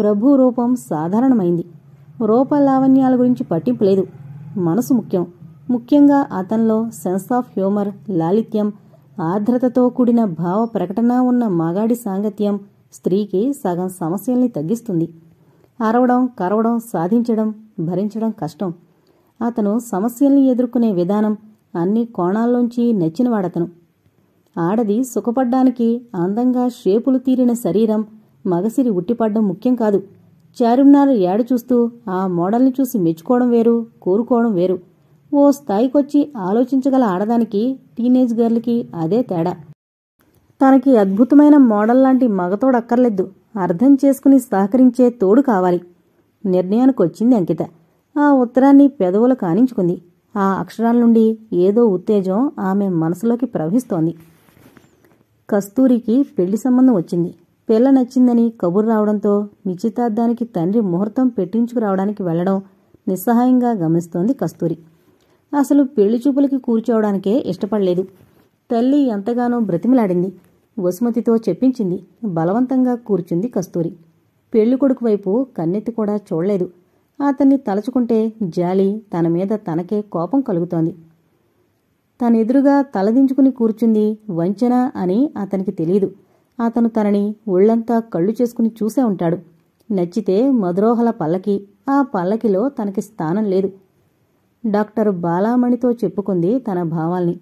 ప్రభు రూపం సాధారణమైంది రూపలావణ్యాల గురించి పట్టింపు లేదు మనసు ముఖ్యం ముఖ్యంగా అతనిలో సెన్స్ ఆఫ్ హ్యూమర్ లాలిత్యం ఆర్ద్రతతో కూడిన భావ ప్రకటన ఉన్న మగాడి సాంగత్యం స్త్రీకి సగం సమస్యల్ని తగ్గిస్తుంది అరవడం కరవడం సాధించడం భరించడం కష్టం అతను సమస్యల్ని ఎదుర్కొనే విధానం అన్ని కోణాల్లోంచి నచ్చినవాడతను ఆడది సుఖపడ్డానికి అందంగా షేపులు తీరిన శరీరం మగసిరి ఉట్టిపడ్డం ముఖ్యం కాదు చారుమ్నార్ ఏడ చూస్తూ ఆ మోడల్ని చూసి మెచ్చుకోవడం వేరు కోరుకోవడం వేరు ఓ స్థాయికొచ్చి ఆలోచించగల ఆడదానికి టీనేజ్ గర్ల్కి అదే తేడా తనకి అద్భుతమైన మోడల్ లాంటి మగతోడక్కర్లేదు అర్థం చేసుకుని సహకరించే తోడు కావాలి నిర్ణయానికి వచ్చింది అంకిత ఆ ఉత్తరాన్ని పెదవులు కానించుకుంది ఆ అక్షరాల నుండి ఏదో ఉత్తేజం ఆమె మనసులోకి ప్రవహిస్తోంది కస్తూరికి పెళ్లి సంబంధం వచ్చింది పిల్ల నచ్చిందని కబురు రావడంతో నిశ్చితార్థానికి తండ్రి ముహూర్తం పెట్టించుకురావడానికి వెళ్లడం నిస్సహాయంగా గమనిస్తోంది కస్తూరి అసలు పెళ్లి చూపులకి కూర్చోవడానికే ఇష్టపడలేదు తల్లి ఎంతగానో బ్రతిమలాడింది వసుమతితో చెప్పించింది బలవంతంగా కూర్చుంది కస్తూరి పెళ్లి కొడుకు వైపు కన్నెత్తి కూడా చూడలేదు అతన్ని తలచుకుంటే జాలి తన మీద తనకే కోపం కలుగుతోంది తనెదురుగా తలదించుకుని కూర్చుంది వంచన అని అతనికి తెలియదు అతను తనని ఒళ్లంతా కళ్ళు చేసుకుని చూసే ఉంటాడు నచ్చితే మధురోహల పల్లకి ఆ పల్లకిలో తనకి స్థానం లేదు డాక్టర్ బాలామణితో చెప్పుకుంది తన భావాల్ని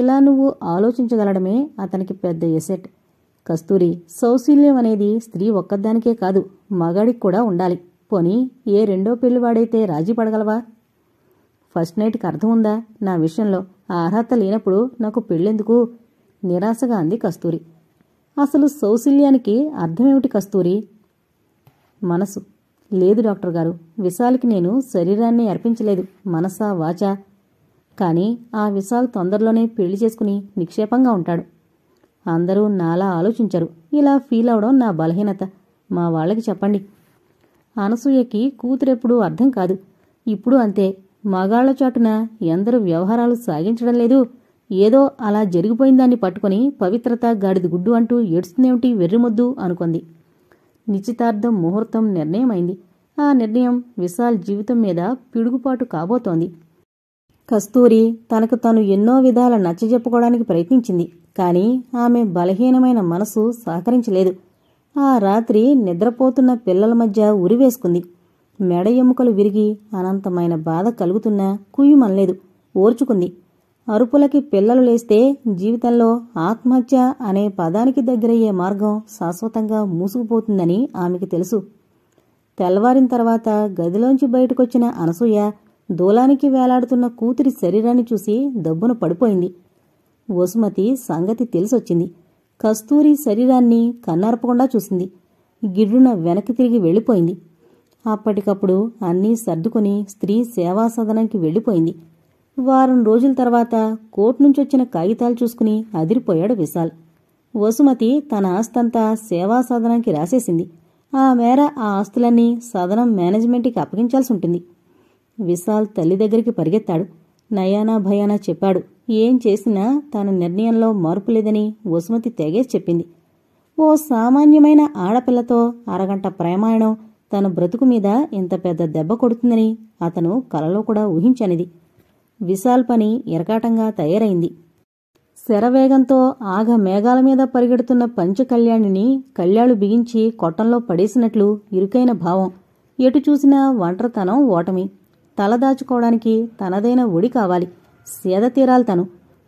ఇలా నువ్వు ఆలోచించగలడమే అతనికి పెద్ద ఎసెట్ కస్తూరి సౌశీల్యం అనేది స్త్రీ ఒక్కదానికే కాదు మగాడికి కూడా ఉండాలి పోనీ ఏ రెండో పెళ్లివాడైతే రాజీ పడగలవా ఫస్ట్ నైట్కి అర్థం ఉందా నా విషయంలో ఆ అర్హత లేనప్పుడు నాకు పెళ్ళెందుకు నిరాశగా అంది కస్తూరి అసలు సౌశల్యానికి అర్థమేమిటి కస్తూరి మనసు లేదు డాక్టర్ గారు విశాల్కి నేను శరీరాన్ని అర్పించలేదు మనసా వాచా కానీ ఆ విశాల్ తొందరలోనే పెళ్లి చేసుకుని నిక్షేపంగా ఉంటాడు అందరూ నాలా ఆలోచించరు ఇలా ఫీల్ అవడం నా బలహీనత మా వాళ్ళకి చెప్పండి అనసూయకి కూతురెప్పుడు అర్థం కాదు ఇప్పుడు అంతే మగాళ్ల చాటున ఎందరూ వ్యవహారాలు సాగించడం లేదు ఏదో అలా జరిగిపోయిందాన్ని పట్టుకుని పవిత్రత గాడిది గుడ్డు అంటూ ఏడుస్తుందేమిటి వెర్రిమొద్దు అనుకుంది నిశ్చితార్థం ముహూర్తం నిర్ణయమైంది ఆ నిర్ణయం విశాల్ జీవితం మీద పిడుగుపాటు కాబోతోంది కస్తూరి తనకు తను ఎన్నో విధాల నచ్చజెప్పుకోవడానికి ప్రయత్నించింది కానీ ఆమె బలహీనమైన మనసు సహకరించలేదు ఆ రాత్రి నిద్రపోతున్న పిల్లల మధ్య ఉరివేసుకుంది మెడ ఎముకలు విరిగి అనంతమైన బాధ కలుగుతున్నా కుయ్యుమనలేదు ఓర్చుకుంది అరుపులకి పిల్లలు లేస్తే జీవితంలో ఆత్మహత్య అనే పదానికి దగ్గరయ్యే మార్గం శాశ్వతంగా మూసుకుపోతుందని ఆమెకి తెలుసు తెల్లవారిన తర్వాత గదిలోంచి బయటకొచ్చిన అనసూయ దూలానికి వేలాడుతున్న కూతురి శరీరాన్ని చూసి దబ్బున పడిపోయింది వసుమతి సంగతి తెలిసొచ్చింది కస్తూరి శరీరాన్ని కన్నార్పకుండా చూసింది గిడ్డున వెనక్కి తిరిగి వెళ్ళిపోయింది అప్పటికప్పుడు అన్నీ సర్దుకొని స్త్రీ సేవా వెళ్ళిపోయింది వారం రోజుల తర్వాత కోర్టు నుంచి వచ్చిన కాగితాలు చూసుకుని అదిరిపోయాడు విశాల్ వసుమతి తన ఆస్తంతా సేవా సదనానికి రాసేసింది ఆ మేర ఆ ఆస్తులన్నీ సదనం మేనేజ్మెంట్కి అప్పగించాల్సి ఉంటుంది విశాల్ తల్లి దగ్గరికి పరిగెత్తాడు నయానా భయానా చెప్పాడు ఏం చేసినా తన నిర్ణయంలో మార్పు లేదని వసుమతి తెగేసి చెప్పింది ఓ సామాన్యమైన ఆడపిల్లతో అరగంట ప్రేమాయణం తన బ్రతుకు మీద ఇంత పెద్ద దెబ్బ కొడుతుందని అతను కలలో కూడా ఊహించనిది విశాల్ పని ఎరకాటంగా తయారైంది శరవేగంతో ఆగ మేఘాల మీద పరిగెడుతున్న పంచకళ్యాణిని కళ్యాణు బిగించి కొట్టంలో పడేసినట్లు ఇరుకైన భావం ఎటు చూసినా ఒంటరితనం ఓటమి తలదాచుకోవడానికి తనదైన ఒడి కావాలి సేద తీరాలి తను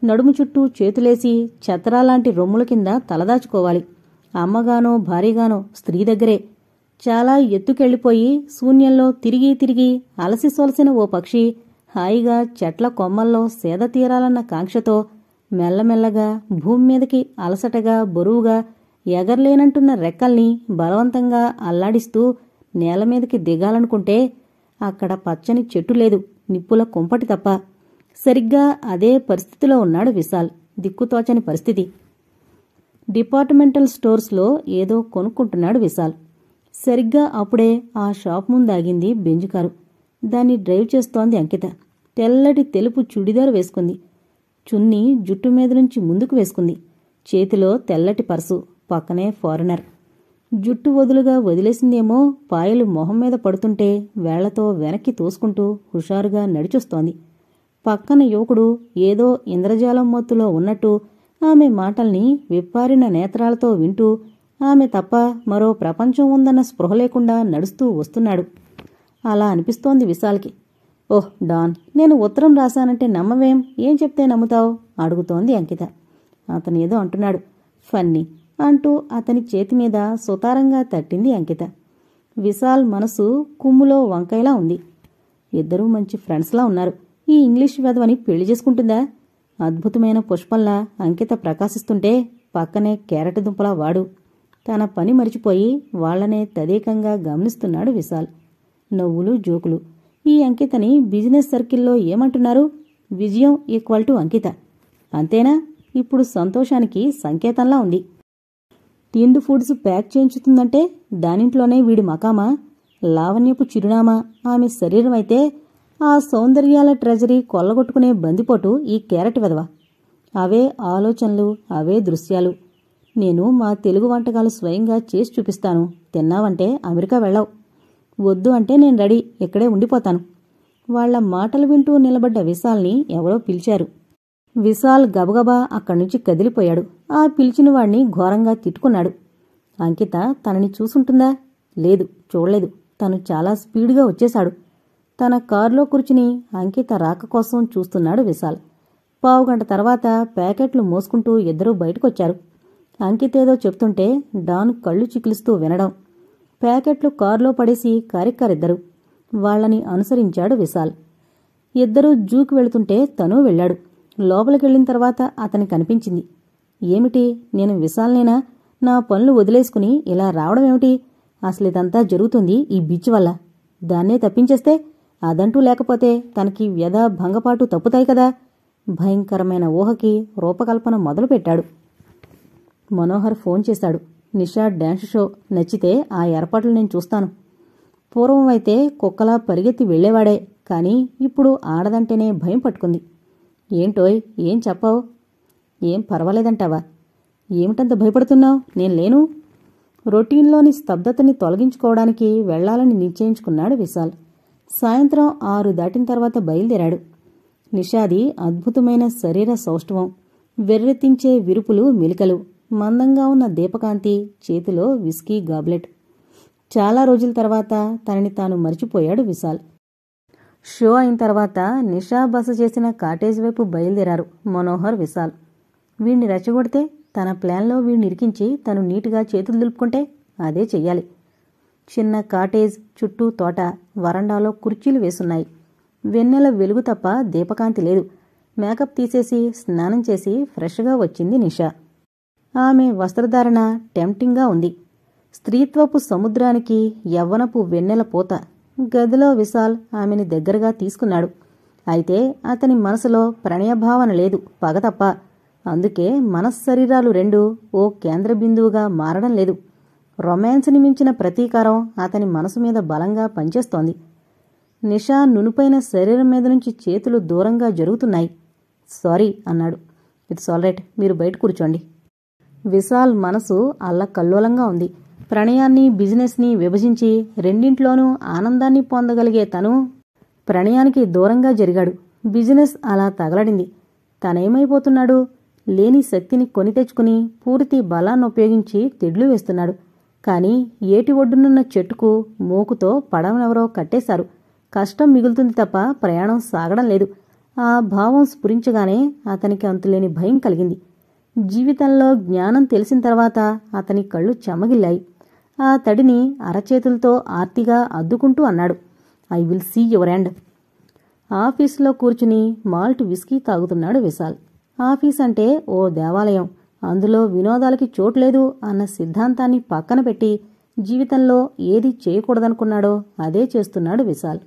నడుము చుట్టూ చేతులేసి చతరాలాంటి రొమ్ముల కింద తలదాచుకోవాలి అమ్మగానో భారీగానో స్త్రీ దగ్గరే చాలా ఎత్తుకెళ్ళిపోయి శూన్యంలో తిరిగి తిరిగి అలసిసొలసిన ఓ పక్షి హాయిగా చెట్ల కొమ్మల్లో సేద తీరాలన్న కాంక్షతో మెల్లమెల్లగా భూమి మీదకి అలసటగా బరువుగా ఎగరలేనంటున్న రెక్కల్ని బలవంతంగా అల్లాడిస్తూ నేల మీదకి దిగాలనుకుంటే అక్కడ పచ్చని చెట్టు లేదు నిప్పుల కుంపటి తప్ప సరిగ్గా అదే పరిస్థితిలో ఉన్నాడు విశాల్ దిక్కుతోచని పరిస్థితి డిపార్ట్మెంటల్ స్టోర్స్లో ఏదో కొనుక్కుంటున్నాడు విశాల్ సరిగ్గా అప్పుడే ఆ షాప్ ముందాగింది బెంజుకారు కారు దాన్ని డ్రైవ్ చేస్తోంది అంకిత తెల్లటి తెలుపు చుడిదారు వేసుకుంది చున్నీ జుట్టు మీద నుంచి ముందుకు వేసుకుంది చేతిలో తెల్లటి పర్సు పక్కనే ఫారినర్ జుట్టు వదులుగా వదిలేసిందేమో పాయలు మొహం మీద పడుతుంటే వేళ్లతో వెనక్కి తోసుకుంటూ హుషారుగా నడిచొస్తోంది పక్కన యువకుడు ఏదో ఇంద్రజాలం మత్తులో ఉన్నట్టు ఆమె మాటల్ని విప్పారిన నేత్రాలతో వింటూ ఆమె తప్ప మరో ప్రపంచం ఉందన్న స్పృహ లేకుండా నడుస్తూ వస్తున్నాడు అలా అనిపిస్తోంది విశాల్కి ఓహ్ డాన్ నేను ఉత్తరం రాశానంటే నమ్మవేం ఏం చెప్తే నమ్ముతావు అడుగుతోంది అంకిత అతను ఏదో అంటున్నాడు ఫన్నీ అంటూ అతని చేతి మీద సుతారంగా తట్టింది అంకిత విశాల్ మనసు కుమ్ములో వంకాయలా ఉంది ఇద్దరూ మంచి ఫ్రెండ్స్లా ఉన్నారు ఈ ఇంగ్లీష్ వెధవని పెళ్లి చేసుకుంటుందా అద్భుతమైన పుష్పంలా అంకిత ప్రకాశిస్తుంటే పక్కనే క్యారెట్ దుంపలా వాడు తన పని మరిచిపోయి వాళ్లనే తదేకంగా గమనిస్తున్నాడు విశాల్ నవ్వులు జోకులు ఈ అంకితని బిజినెస్ సర్కిల్లో ఏమంటున్నారు విజయం ఈక్వల్ టు అంకిత అంతేనా ఇప్పుడు సంతోషానికి సంకేతంలా ఉంది టిండ్ ఫుడ్స్ ప్యాక్ చేయించుతుందంటే దానింట్లోనే వీడి మకామా లావణ్యపు చిరునామా ఆమె శరీరం అయితే ఆ సౌందర్యాల ట్రెజరీ కొల్లగొట్టుకునే బందిపోటు ఈ క్యారెట్ వెదవా అవే ఆలోచనలు అవే దృశ్యాలు నేను మా తెలుగు వంటకాలు స్వయంగా చేసి చూపిస్తాను తిన్నావంటే అమెరికా వెళ్ళావు వద్దు అంటే నేను రెడీ ఇక్కడే ఉండిపోతాను వాళ్ల మాటలు వింటూ నిలబడ్డ విశాల్ని ఎవరో పిలిచారు విశాల్ గబగబా అక్కడి నుంచి కదిలిపోయాడు ఆ పిలిచిన వాణ్ణి ఘోరంగా తిట్టుకున్నాడు అంకిత తనని చూసుంటుందా లేదు చూడలేదు తను చాలా స్పీడ్గా వచ్చేశాడు తన కారులో కూర్చుని అంకిత రాక కోసం చూస్తున్నాడు విశాల్ పావుగంట తర్వాత ప్యాకెట్లు మోసుకుంటూ ఇద్దరూ బయటకొచ్చారు అంకితేదో చెప్తుంటే డాన్ కళ్ళు చికిలిస్తూ వినడం ప్యాకెట్లు కారులో పడేసి కారెక్కారిద్దరు వాళ్లని అనుసరించాడు విశాల్ ఇద్దరూ జూకి వెళుతుంటే తనూ వెళ్ళాడు లోపలికెళ్ళిన తర్వాత అతని కనిపించింది ఏమిటి నేను విశాల్నైనా నా పనులు వదిలేసుకుని ఇలా రావడం ఏమిటి అసలు ఇదంతా జరుగుతుంది ఈ బీచ్ వల్ల దాన్నే తప్పించేస్తే అదంటూ లేకపోతే తనకి వ్యధ భంగపాటు తప్పుతాయి కదా భయంకరమైన ఊహకి రూపకల్పన మొదలుపెట్టాడు మనోహర్ ఫోన్ చేశాడు నిషా డ్యాన్స్ షో నచ్చితే ఆ ఏర్పాట్లు నేను చూస్తాను పూర్వం అయితే కుక్కలా పరిగెత్తి వెళ్ళేవాడే కానీ ఇప్పుడు ఆడదంటేనే భయం పట్టుకుంది ఏంటోయ్ ఏం చెప్పావు ఏం పర్వాలేదంటావా ఏమిటంత భయపడుతున్నావు నేను లేను రొటీన్లోని స్తబ్దతని తొలగించుకోవడానికి వెళ్లాలని నిశ్చయించుకున్నాడు విశాల్ సాయంత్రం ఆరు దాటిన తర్వాత బయలుదేరాడు నిషాది అద్భుతమైన శరీర సౌష్ఠవం వెర్రెత్తించే విరుపులు మిలికలు మందంగా ఉన్న దీపకాంతి చేతిలో విస్కీ గాబ్లెట్ చాలా రోజుల తర్వాత తనని తాను మర్చిపోయాడు విశాల్ షో అయిన తర్వాత నిషా బస చేసిన కాటేజ్ వైపు బయలుదేరారు మనోహర్ విశాల్ వీణ్ణి రెచ్చగొడితే తన ప్లాన్లో వీణ్ణి ఇరికించి తను నీటుగా చేతులు దులుపుకుంటే అదే చెయ్యాలి చిన్న కాటేజ్ చుట్టూ తోట వరండాలో కుర్చీలు వేసున్నాయి వెన్నెల వెలుగు తప్ప దీపకాంతి లేదు మేకప్ తీసేసి స్నానం చేసి ఫ్రెష్గా వచ్చింది నిషా ఆమె వస్త్రధారణ టెంప్టింగ్గా ఉంది స్త్రీత్వపు సముద్రానికి యవ్వనపు వెన్నెల పూత గదిలో విశాల్ ఆమెని దగ్గరగా తీసుకున్నాడు అయితే అతని మనసులో ప్రణయభావన లేదు పగ తప్ప అందుకే మనశ్శరీరాలు రెండు ఓ కేంద్ర బిందువుగా మారడం లేదు రొమాన్స్ని మించిన ప్రతీకారం అతని మనసు మీద బలంగా పనిచేస్తోంది నిషా నునుపైన శరీరం మీద నుంచి చేతులు దూరంగా జరుగుతున్నాయి సారీ అన్నాడు ఇట్స్ ఆల్రైట్ మీరు బయట కూర్చోండి విశాల్ మనసు అల్లకల్లోలంగా ఉంది ప్రణయాన్ని బిజినెస్ని విభజించి రెండింట్లోనూ ఆనందాన్ని పొందగలిగే తను ప్రణయానికి దూరంగా జరిగాడు బిజినెస్ అలా తగలడింది తనేమైపోతున్నాడు లేని శక్తిని కొని తెచ్చుకుని పూర్తి బలాన్ని ఉపయోగించి తిడ్లు వేస్తున్నాడు కానీ ఏటి ఒడ్డునున్న చెట్టుకు మోకుతో పడవనెవరో కట్టేశారు కష్టం మిగులుతుంది తప్ప ప్రయాణం సాగడం లేదు ఆ భావం స్ఫురించగానే అతనికి అంతులేని భయం కలిగింది జీవితంలో జ్ఞానం తెలిసిన తర్వాత అతని కళ్ళు చెమగిల్లాయి ఆ తడిని అరచేతులతో ఆర్తిగా అద్దుకుంటూ అన్నాడు I will see your end ఆఫీసులో కూర్చుని మాల్ట్ విస్కీ తాగుతున్నాడు విశాల్ ఆఫీస్ అంటే ఓ దేవాలయం అందులో వినోదాలకి చోట్లేదు అన్న సిద్ధాంతాన్ని పక్కన పెట్టి జీవితంలో ఏది చేయకూడదనుకున్నాడో అదే చేస్తున్నాడు విశాల్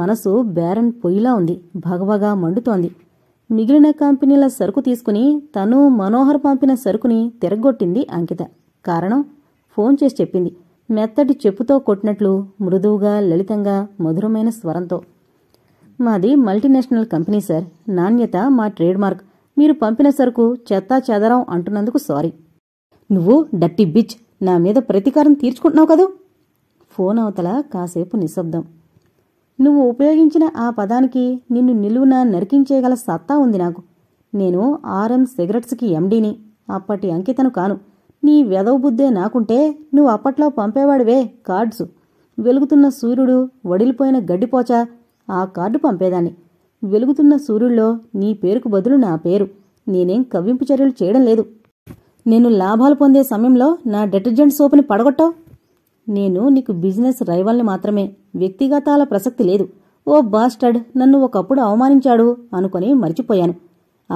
మనసు బేరన్ పొయ్యిలా ఉంది భగభగా మండుతోంది మిగిలిన కంపెనీల సరుకు తీసుకుని తను మనోహర్ పంపిన సరుకుని తిరగొట్టింది అంకిత కారణం ఫోన్ చేసి చెప్పింది మెత్తటి చెప్పుతో కొట్టినట్లు మృదువుగా లలితంగా మధురమైన స్వరంతో మాది మల్టీనేషనల్ కంపెనీ సార్ నాణ్యత మా ట్రేడ్ మార్క్ మీరు పంపిన సరుకు చెత్తా చెదరం అంటున్నందుకు సారీ నువ్వు డట్టి బిచ్ నా మీద ప్రతీకారం తీర్చుకుంటున్నావు కదూ ఫోన్ అవతల కాసేపు నిశ్శబ్దం నువ్వు ఉపయోగించిన ఆ పదానికి నిన్ను నిలువున నరికించేయగల సత్తా ఉంది నాకు నేను ఆర్ఎం సిగరెట్స్కి ఎండీని అప్పటి అంకితను కాను నీ బుద్ధే నాకుంటే నువ్వు అప్పట్లో పంపేవాడివే కార్డ్సు వెలుగుతున్న సూర్యుడు వడిలిపోయిన గడ్డిపోచ ఆ కార్డు పంపేదాన్ని వెలుగుతున్న సూర్యుల్లో నీ పేరుకు బదులు నా పేరు నేనేం కవ్వింపు చర్యలు చేయడం లేదు నేను లాభాలు పొందే సమయంలో నా డిటర్జెంట్ సోపుని పడగొట్టావు నేను నీకు బిజినెస్ రైవల్ని మాత్రమే వ్యక్తిగతాల ప్రసక్తి లేదు ఓ బాస్టర్డ్ నన్ను ఒకప్పుడు అవమానించాడు అనుకుని మర్చిపోయాను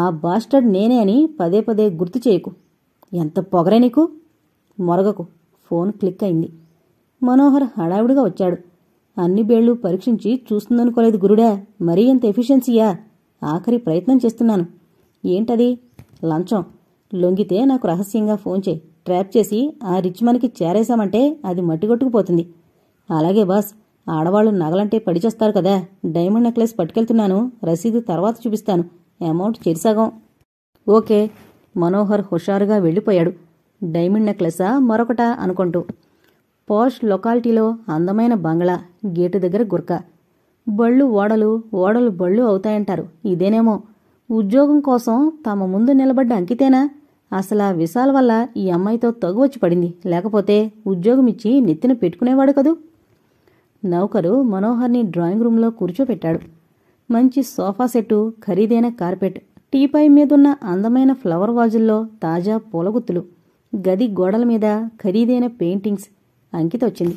ఆ బాస్టర్డ్ నేనే అని పదే పదే గుర్తు చేయకు ఎంత పొగరే నీకు మొరగకు ఫోన్ క్లిక్ అయింది మనోహర్ హడావిడిగా వచ్చాడు అన్ని బేళ్లు పరీక్షించి చూస్తుందనుకోలేదు గురుడా మరీ ఇంత ఎఫిషియన్సీయా ఆఖరి ప్రయత్నం చేస్తున్నాను ఏంటది లంచం లొంగితే నాకు రహస్యంగా ఫోన్ చేయి ట్రాప్ చేసి ఆ రిచ్ మనకి చేరేశామంటే అది మట్టిగొట్టుకుపోతుంది అలాగే బాస్ ఆడవాళ్ళు నగలంటే పడిచేస్తారు కదా డైమండ్ నెక్లెస్ పట్టుకెళ్తున్నాను రసీదు తర్వాత చూపిస్తాను అమౌంట్ చెరిసాగం ఓకే మనోహర్ హుషారుగా వెళ్ళిపోయాడు డైమండ్ నెక్లెసా మరొకటా అనుకుంటూ పోష్ లొకాలిటీలో అందమైన బంగ్లా గేటు దగ్గర గుర్క బళ్ళు ఓడలు ఓడలు బళ్ళు అవుతాయంటారు ఇదేనేమో ఉద్యోగం కోసం తమ ముందు నిలబడ్డ అంకితేనా అసలు ఆ విశాల్ వల్ల ఈ అమ్మాయితో తగు వచ్చి పడింది లేకపోతే ఉద్యోగం ఇచ్చి నెత్తిన పెట్టుకునేవాడు కదూ నౌకరు మనోహర్ని డ్రాయింగ్ రూంలో కూర్చోపెట్టాడు మంచి సోఫా సెట్టు ఖరీదైన కార్పెట్ టీపై మీదున్న అందమైన ఫ్లవర్ వాజుల్లో తాజా పూలగుత్తులు గది గోడల మీద ఖరీదైన పెయింటింగ్స్ అంకితొచ్చింది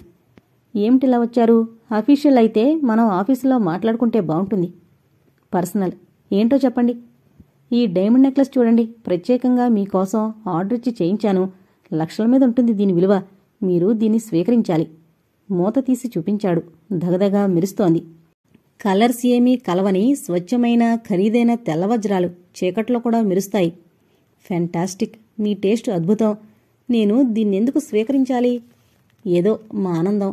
ఏమిటిలా వచ్చారు అఫీషియల్ అయితే మనం ఆఫీసులో మాట్లాడుకుంటే బాగుంటుంది పర్సనల్ ఏంటో చెప్పండి ఈ డైమండ్ నెక్లెస్ చూడండి ప్రత్యేకంగా మీకోసం ఆర్డర్ ఇచ్చి చేయించాను లక్షల మీద ఉంటుంది దీని విలువ మీరు దీన్ని స్వీకరించాలి మూత తీసి చూపించాడు దగదగా మెరుస్తోంది కలర్స్ ఏమీ కలవని స్వచ్ఛమైన ఖరీదైన తెల్లవజ్రాలు చీకట్లో కూడా మెరుస్తాయి ఫెంటాస్టిక్ మీ టేస్ట్ అద్భుతం నేను దీన్నెందుకు స్వీకరించాలి ఏదో మా ఆనందం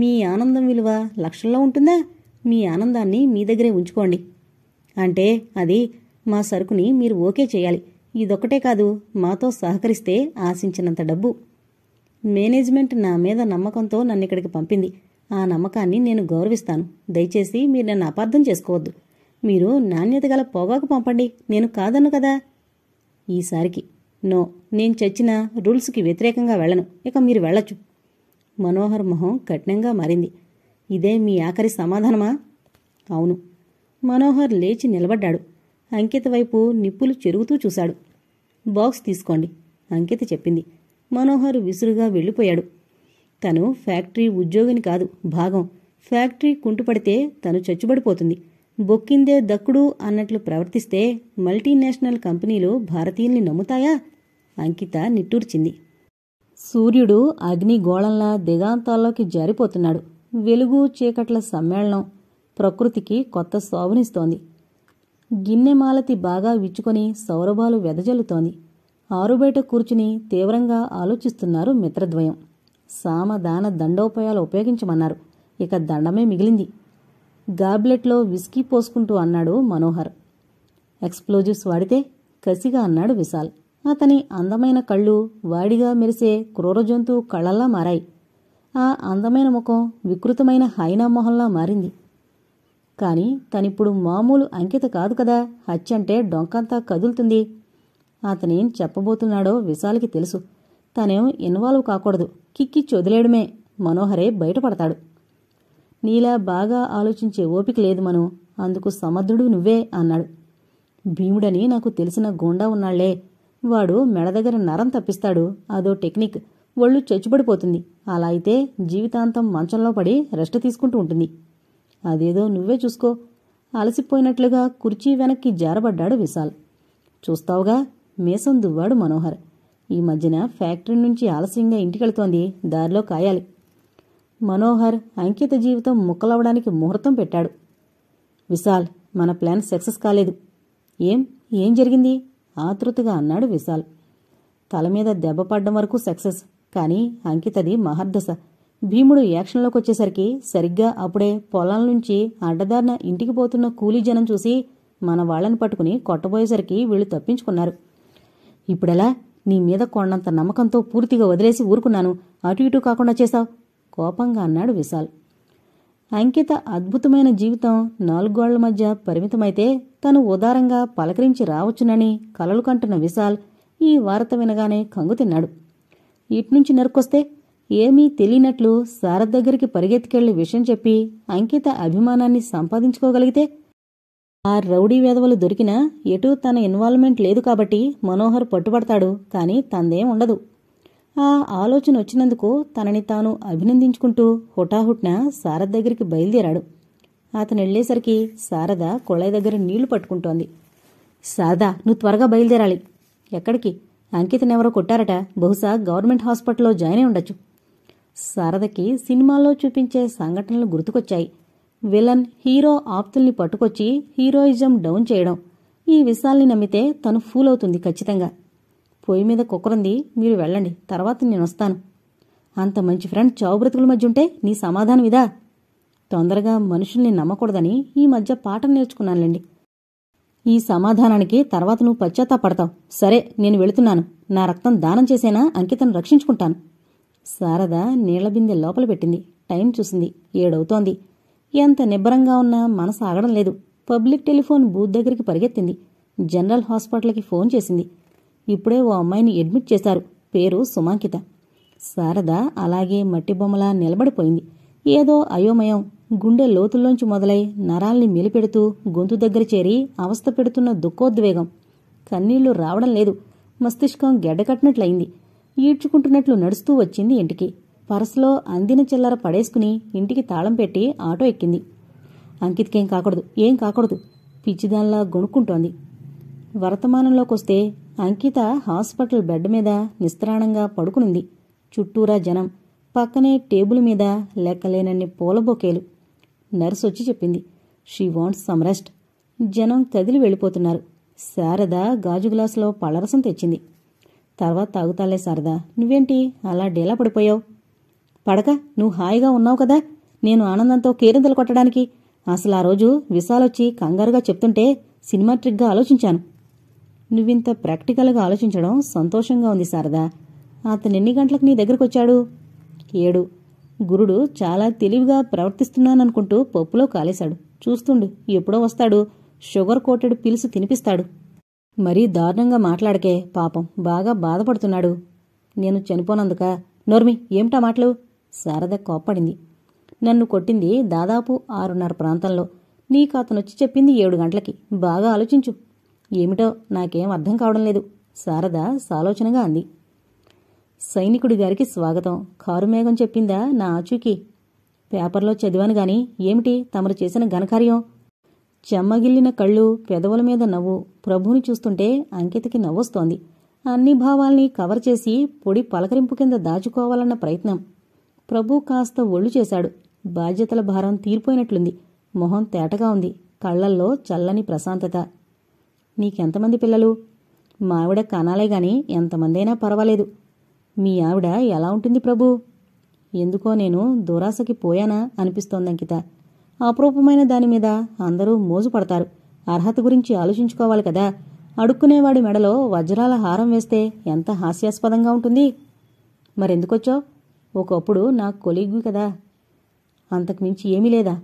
మీ ఆనందం విలువ లక్షల్లో ఉంటుందా మీ ఆనందాన్ని మీ దగ్గరే ఉంచుకోండి అంటే అది మా సరుకుని మీరు ఓకే చేయాలి ఇదొక్కటే కాదు మాతో సహకరిస్తే ఆశించినంత డబ్బు మేనేజ్మెంట్ నా మీద నమ్మకంతో నన్ను ఇక్కడికి పంపింది ఆ నమ్మకాన్ని నేను గౌరవిస్తాను దయచేసి మీరు నన్ను అపార్థం చేసుకోవద్దు మీరు నాణ్యత గల పొగాకు పంపండి నేను కాదను కదా ఈసారికి నో నేను చచ్చిన రూల్స్కి వ్యతిరేకంగా వెళ్ళను ఇక మీరు వెళ్ళొచ్చు మనోహర్ మొహం కఠినంగా మారింది ఇదే మీ ఆఖరి సమాధానమా అవును మనోహర్ లేచి నిలబడ్డాడు అంకిత వైపు నిప్పులు చెరుగుతూ చూశాడు బాక్స్ తీసుకోండి అంకిత చెప్పింది మనోహర్ విసురుగా వెళ్ళిపోయాడు తను ఫ్యాక్టరీ ఉద్యోగిని కాదు భాగం ఫ్యాక్టరీ కుంటుపడితే తను చచ్చుబడిపోతుంది బొక్కిందే దక్కుడు అన్నట్లు ప్రవర్తిస్తే మల్టీనేషనల్ కంపెనీలు భారతీయుల్ని నమ్ముతాయా అంకిత నిట్టూర్చింది సూర్యుడు అగ్నిగోళంలా దిగాంతాల్లోకి జారిపోతున్నాడు వెలుగు చీకట్ల సమ్మేళనం ప్రకృతికి కొత్త శోభనిస్తోంది గిన్నెమాలతి బాగా విచ్చుకొని సౌరభాలు వెదజల్లుతోంది ఆరుబయట కూర్చుని తీవ్రంగా ఆలోచిస్తున్నారు మిత్రద్వయం సామదాన దండోపాయాలు ఉపయోగించమన్నారు ఇక దండమే మిగిలింది గాబ్లెట్లో విస్కీ పోసుకుంటూ అన్నాడు మనోహర్ ఎక్స్ప్లోజివ్స్ వాడితే కసిగా అన్నాడు విశాల్ అతని అందమైన కళ్ళు వాడిగా మెరిసే క్రూర జంతువు కళ్ళల్లా మారాయి ఆ అందమైన ముఖం వికృతమైన హైనా మొహంలా మారింది కాని తనిప్పుడు మామూలు అంకిత కాదు కదా హత్యంటే డొంకంతా కదులుతుంది అతనేం చెప్పబోతున్నాడో విశాలకి తెలుసు తనేం ఇన్వాల్వ్ కాకూడదు కిక్కి చొదిలేయడమే మనోహరే బయటపడతాడు నీలా బాగా ఆలోచించే ఓపిక లేదు మను అందుకు సమర్థుడు నువ్వే అన్నాడు భీముడని నాకు తెలిసిన గోండా ఉన్నాళ్లే వాడు మెడ దగ్గర నరం తప్పిస్తాడు అదో టెక్నిక్ ఒళ్ళు చచ్చుబడిపోతుంది అలా అయితే జీవితాంతం మంచంలో పడి రెస్ట్ తీసుకుంటూ ఉంటుంది అదేదో నువ్వే చూసుకో అలసిపోయినట్లుగా కుర్చీ వెనక్కి జారబడ్డాడు విశాల్ చూస్తావుగా మేసం దువ్వాడు మనోహర్ ఈ మధ్యన ఫ్యాక్టరీ నుంచి ఆలస్యంగా ఇంటికెళ్తోంది దారిలో కాయాలి మనోహర్ అంకిత జీవితం ముక్కలవడానికి ముహూర్తం పెట్టాడు విశాల్ మన ప్లాన్ సక్సెస్ కాలేదు ఏం ఏం జరిగింది ఆతృతగా అన్నాడు విశాల్ తల మీద దెబ్బపడ్డం వరకు సక్సెస్ కానీ అంకితది మహర్దశ భీముడు యాక్షన్లోకి వచ్చేసరికి సరిగ్గా అప్పుడే పొలాల నుంచి అడ్డదారిన ఇంటికి పోతున్న కూలీ జనం చూసి మన వాళ్ళని పట్టుకుని కొట్టబోయేసరికి వీళ్ళు తప్పించుకున్నారు ఇప్పుడెలా నీ మీద కొండంత నమ్మకంతో పూర్తిగా వదిలేసి ఊరుకున్నాను అటు ఇటు కాకుండా చేశావు కోపంగా అన్నాడు విశాల్ అంకిత అద్భుతమైన జీవితం నాలుగోళ్ల మధ్య పరిమితమైతే తను ఉదారంగా పలకరించి రావచ్చునని కలలు కంటున్న విశాల్ ఈ వార్త వినగానే కంగుతిన్నాడు ఇట్నుంచి నరుక్కొస్తే ఏమీ తెలియనట్లు శారద దగ్గరికి పరిగెత్తికెళ్లి విషయం చెప్పి అంకిత అభిమానాన్ని సంపాదించుకోగలిగితే ఆ రౌడీ వేధవలు దొరికినా ఎటూ తన ఇన్వాల్వ్మెంట్ లేదు కాబట్టి మనోహర్ పట్టుబడతాడు కానీ తందేం ఉండదు ఆ ఆలోచన వచ్చినందుకు తనని తాను అభినందించుకుంటూ హుటాహుట్న సారథ్ దగ్గరికి బయలుదేరాడు అతను వెళ్లేసరికి శారద కొళాయి దగ్గర నీళ్లు పట్టుకుంటోంది శారదా నువ్వు త్వరగా బయలుదేరాలి ఎక్కడికి అంకితనెవరో కొట్టారట బహుశా గవర్నమెంట్ హాస్పిటల్లో జాయిన్ అయి ఉండొచ్చు శారదకి సినిమాలో చూపించే సంఘటనలు గుర్తుకొచ్చాయి విలన్ హీరో ఆప్తుల్ని పట్టుకొచ్చి హీరోయిజం డౌన్ చేయడం ఈ విషయాల్ని నమ్మితే తను ఫూల్ అవుతుంది ఖచ్చితంగా పొయ్యి మీద కుక్కరుంది మీరు వెళ్ళండి తర్వాత నేను వస్తాను అంత మంచి ఫ్రెండ్ చౌబ్రతుకుల మధ్య ఉంటే నీ సమాధానం ఇదా తొందరగా మనుషుల్ని నమ్మకూడదని ఈ మధ్య పాఠం నేర్చుకున్నానులేండి ఈ సమాధానానికి తర్వాత నువ్వు పశ్చాత్తాపడతావు సరే నేను వెళుతున్నాను నా రక్తం దానం చేసేనా అంకితను రక్షించుకుంటాను శారద నీళ్లబిందె లోపల పెట్టింది టైం చూసింది ఏడవుతోంది ఎంత నిబ్బరంగా ఉన్నా మనసు ఆగడం లేదు పబ్లిక్ టెలిఫోన్ బూత్ దగ్గరికి పరిగెత్తింది జనరల్ హాస్పిటల్కి ఫోన్ చేసింది ఇప్పుడే ఓ అమ్మాయిని అడ్మిట్ చేశారు పేరు సుమాంకిత శారద అలాగే మట్టి బొమ్మలా నిలబడిపోయింది ఏదో అయోమయం గుండె లోతుల్లోంచి మొదలై నరాల్ని మెలిపెడుతూ గొంతు దగ్గర చేరి అవస్థ పెడుతున్న దుఃఖోద్వేగం కన్నీళ్లు రావడం లేదు మస్తిష్కం గెడ్డకట్టినట్లయింది ఈడ్చుకుంటున్నట్లు నడుస్తూ వచ్చింది ఇంటికి పరసలో అందిన చిల్లర పడేసుకుని ఇంటికి తాళం పెట్టి ఆటో ఎక్కింది అంకిత్కేం కాకూడదు ఏం కాకూడదు పిచ్చిదానిలా గొణుక్కుంటోంది వర్తమానంలోకొస్తే అంకిత హాస్పిటల్ బెడ్ మీద నిస్త్రాణంగా పడుకునింది చుట్టూరా జనం పక్కనే టేబుల్ మీద లెక్కలేనన్ని పూల బొకేలు నర్సు వచ్చి చెప్పింది షీ వాంట్స్ సమ్ రెస్ట్ జనం కదిలి వెళ్ళిపోతున్నారు శారద గాజు గ్లాసులో పళ్ళరసం తెచ్చింది తర్వాత తాగుతాలే సరదా నువ్వేంటి అలా డేలా పడిపోయావు పడక నువ్వు హాయిగా ఉన్నావు కదా నేను ఆనందంతో కేరింతలు కొట్టడానికి అసలు ఆ రోజు విశాలొచ్చి కంగారుగా చెప్తుంటే సినిమా ట్రిక్గా ఆలోచించాను నువ్వింత ప్రాక్టికల్గా ఆలోచించడం సంతోషంగా ఉంది సారదా అతను ఎన్ని గంటలకు నీ దగ్గరకు వచ్చాడు ఏడు గురుడు చాలా తెలివిగా ప్రవర్తిస్తున్నాననుకుంటూ పప్పులో కాలేశాడు చూస్తుండు ఎప్పుడో వస్తాడు షుగర్ కోటెడ్ పిలుసు తినిపిస్తాడు మరీ దారుణంగా మాట్లాడకే పాపం బాగా బాధపడుతున్నాడు నేను చనిపోనందుక నోర్మి ఏమిటా మాటలు శారద కోప్పడింది నన్ను కొట్టింది దాదాపు ఆరున్నర ప్రాంతంలో నీకు అతనొచ్చి చెప్పింది ఏడు గంటలకి బాగా ఆలోచించు ఏమిటో నాకేం అర్థం కావడం లేదు శారద సాలోచనగా అంది సైనికుడి గారికి స్వాగతం కారుమేఘం చెప్పిందా నా ఆచూకీ పేపర్లో చదివాను గాని ఏమిటి తమరు చేసిన ఘనకార్యం చెమ్మగిల్లిన కళ్ళు పెదవుల మీద నవ్వు ప్రభుని చూస్తుంటే అంకితకి నవ్వొస్తోంది అన్ని భావాల్ని కవర్ చేసి పొడి పలకరింపు కింద దాచుకోవాలన్న ప్రయత్నం ప్రభు కాస్త ఒళ్ళు చేశాడు బాధ్యతల భారం తీరిపోయినట్లుంది మొహం తేటగా ఉంది కళ్లల్లో చల్లని ప్రశాంతత నీకెంతమంది పిల్లలు మా ఆవిడ కనాలే గాని ఎంతమందైనా పర్వాలేదు మీ ఆవిడ ఎలా ఉంటుంది ప్రభు ఎందుకో నేను దురాశకి పోయానా అనిపిస్తోంది అంకిత అపరూపమైన దానిమీద అందరూ మోజుపడతారు అర్హత గురించి ఆలోచించుకోవాలి కదా అడుక్కునేవాడి మెడలో వజ్రాల హారం వేస్తే ఎంత హాస్యాస్పదంగా ఉంటుంది మరెందుకొచ్చో ఒకప్పుడు నా కొలిగ్వి కదా అంతకుమించి ఏమీ లేదా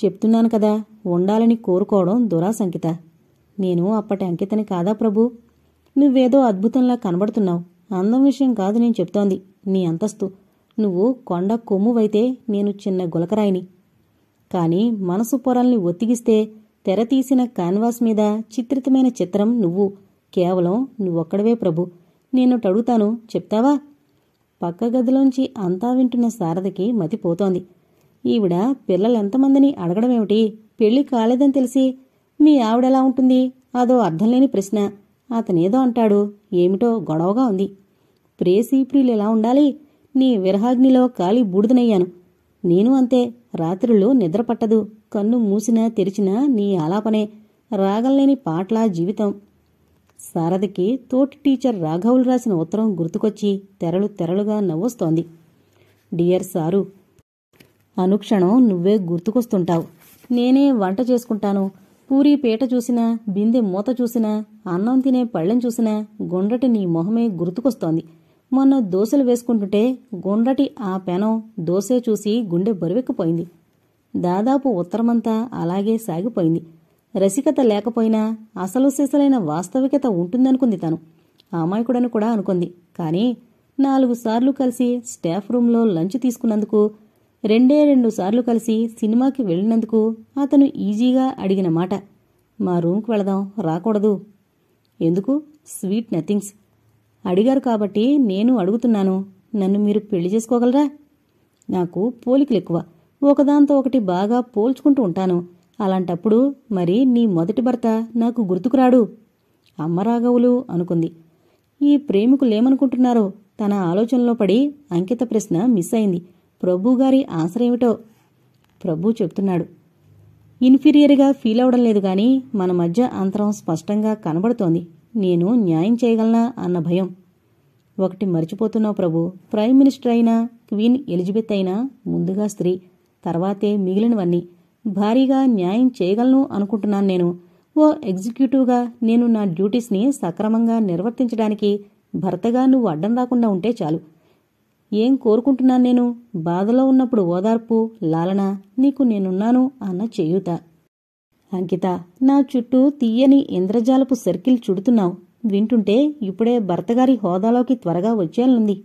చెప్తున్నాను కదా ఉండాలని కోరుకోవడం దురాసంకిత నేను అప్పటి అంకితని కాదా ప్రభు నువ్వేదో అద్భుతంలా కనబడుతున్నావు అందం విషయం కాదు నేను చెప్తోంది నీ అంతస్తు నువ్వు కొండ కొమ్మువైతే నేను చిన్న గులకరాయిని కానీ మనసు పొరల్ని ఒత్తిగిస్తే తెరతీసిన కాన్వాస్ మీద చిత్రితమైన చిత్రం నువ్వు కేవలం నువ్వొక్కడవే ప్రభు నేను టడుగుతాను చెప్తావా పక్క గదిలోంచి అంతా వింటున్న శారదకి మతిపోతోంది ఈవిడ పిల్లలెంతమందిని అడగడమేమిటి పెళ్లి కాలేదని తెలిసి మీ ఆవిడెలా ఉంటుంది అదో అర్థంలేని ప్రశ్న అతనేదో అంటాడు ఏమిటో గొడవగా ఉంది ప్రేసీ ఎలా ఉండాలి నీ విరహాగ్నిలో కాలి బూడిదనయ్యాను నేను అంతే రాత్రులు నిద్రపట్టదు కన్ను మూసినా తెరిచినా నీ ఆలాపనే రాగంలేని పాట్లా జీవితం శారదకి తోటి టీచర్ రాఘవులు రాసిన ఉత్తరం గుర్తుకొచ్చి తెరలు తెరలుగా నవ్వొస్తోంది డియర్ సారు అనుక్షణం నువ్వే గుర్తుకొస్తుంటావు నేనే వంట చేసుకుంటాను పూరి పీట చూసినా బిందె మూత చూసినా అన్నం తినే పళ్ళెం చూసినా గుండ్రటి నీ మొహమే గుర్తుకొస్తోంది మొన్న దోశలు వేసుకుంటుంటే గుండ్రటి ఆ పెనం దోసే చూసి గుండె బరువెక్కిపోయింది దాదాపు ఉత్తరమంతా అలాగే సాగిపోయింది రసికత లేకపోయినా అసలు సిసలైన వాస్తవికత ఉంటుందనుకుంది తను అమాయకుడని కూడా అనుకుంది కానీ నాలుగు సార్లు కలిసి స్టాఫ్ రూంలో లంచ్ తీసుకున్నందుకు రెండే రెండు సార్లు కలిసి సినిమాకి వెళ్ళినందుకు అతను ఈజీగా అడిగిన మాట మా రూమ్కి వెళదాం రాకూడదు ఎందుకు స్వీట్ నథింగ్స్ అడిగారు కాబట్టి నేను అడుగుతున్నాను నన్ను మీరు పెళ్లి చేసుకోగలరా నాకు పోలికలు ఎక్కువ ఒకదాంతో ఒకటి బాగా పోల్చుకుంటూ ఉంటాను అలాంటప్పుడు మరి నీ మొదటి భర్త నాకు గుర్తుకురాడు అమ్మరాఘవులు అనుకుంది ఈ ప్రేమికులేమనుకుంటున్నారో తన ఆలోచనలో పడి అంకిత ప్రశ్న మిస్ అయింది ప్రభుగారి ఏమిటో ప్రభు చెప్తున్నాడు ఇన్ఫీరియర్గా ఫీల్ అవడం లేదు కానీ మన మధ్య అంతరం స్పష్టంగా కనబడుతోంది నేను న్యాయం చేయగలనా అన్న భయం ఒకటి మర్చిపోతున్నావు ప్రభు ప్రైమ్ మినిస్టర్ అయినా క్వీన్ ఎలిజబెత్ అయినా ముందుగా స్త్రీ తర్వాతే మిగిలినవన్నీ భారీగా న్యాయం చేయగలను అనుకుంటున్నాను నేను ఓ ఎగ్జిక్యూటివ్గా నేను నా డ్యూటీస్ని సక్రమంగా నిర్వర్తించడానికి భర్తగా నువ్వు అడ్డం రాకుండా ఉంటే చాలు ఏం కోరుకుంటున్నాను నేను బాధలో ఉన్నప్పుడు ఓదార్పు లాలన నీకు నేనున్నాను అన్న చేయుతా అంకిత నా చుట్టూ తీయని ఇంద్రజాలపు సర్కిల్ చుడుతున్నావు వింటుంటే ఇప్పుడే భర్తగారి హోదాలోకి త్వరగా వచ్చేయాలనుంది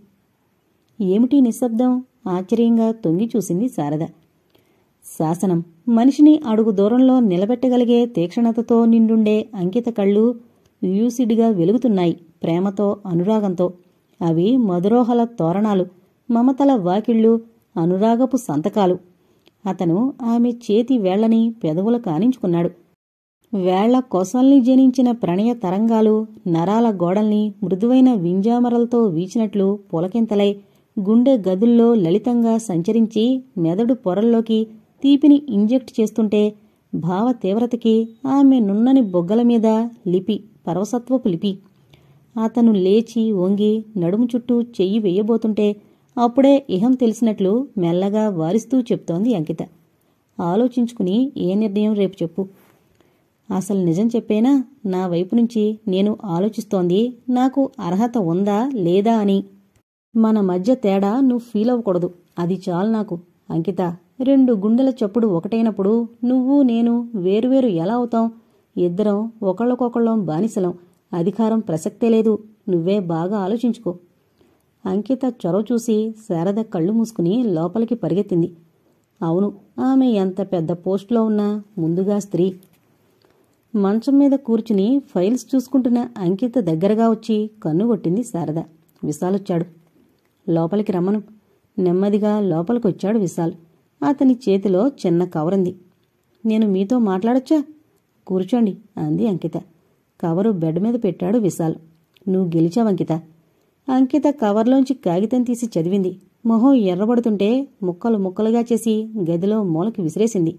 ఏమిటి నిశ్శబ్దం ఆశ్చర్యంగా తొంగి చూసింది శారద శాసనం మనిషిని అడుగు దూరంలో నిలబెట్టగలిగే తీక్షణతతో నిండుండే అంకిత కళ్ళు ల్యూసిడ్గా వెలుగుతున్నాయి ప్రేమతో అనురాగంతో అవి మధురోహల తోరణాలు మమతల వాకిళ్ళు అనురాగపు సంతకాలు అతను ఆమె చేతి వేళ్లని పెదవుల కానించుకున్నాడు వేళ్ల కొసల్ని జనించిన ప్రణయ తరంగాలు నరాల గోడల్ని మృదువైన వింజామరలతో వీచినట్లు పులకింతలై గుండె గదుల్లో లలితంగా సంచరించి మెదడు పొరల్లోకి తీపిని ఇంజెక్ట్ చేస్తుంటే భావ తీవ్రతకి ఆమె నున్నని బొగ్గల మీద లిపి పరవసత్వపు లిపి అతను లేచి వంగి నడుము చుట్టూ చెయ్యి వేయబోతుంటే అప్పుడే ఇహం తెలిసినట్లు మెల్లగా వారిస్తూ చెప్తోంది అంకిత ఆలోచించుకుని ఏ నిర్ణయం రేపు చెప్పు అసలు నిజం చెప్పేనా నా వైపు నుంచి నేను ఆలోచిస్తోంది నాకు అర్హత ఉందా లేదా అని మన మధ్య తేడా నువ్వు ఫీల్ అవ్వకూడదు అది చాలు నాకు అంకిత రెండు గుండెల చప్పుడు ఒకటైనప్పుడు నువ్వు నేను వేరువేరు ఎలా అవుతాం ఇద్దరం ఒకళ్ళకొకళ్ళం బానిసలం అధికారం ప్రసక్తే లేదు నువ్వే బాగా ఆలోచించుకో అంకిత చొరవ చూసి శారద కళ్ళు మూసుకుని లోపలికి పరిగెత్తింది అవును ఆమె ఎంత పెద్ద పోస్టులో ఉన్నా ముందుగా స్త్రీ మంచం మీద కూర్చుని ఫైల్స్ చూసుకుంటున్న అంకిత దగ్గరగా వచ్చి కన్ను కొట్టింది శారద విశాలొచ్చాడు లోపలికి రమ్మను నెమ్మదిగా లోపలికొచ్చాడు విశాల్ అతని చేతిలో చిన్న కవరుంది నేను మీతో మాట్లాడొచ్చా కూర్చోండి అంది అంకిత కవరు బెడ్ మీద పెట్టాడు విశాల్ నువ్వు గెలిచావంకిత అంకిత కవర్లోంచి కాగితం తీసి చదివింది మొహం ఎర్రబడుతుంటే ముక్కలు ముక్కలుగా చేసి గదిలో మూలకి విసిరేసింది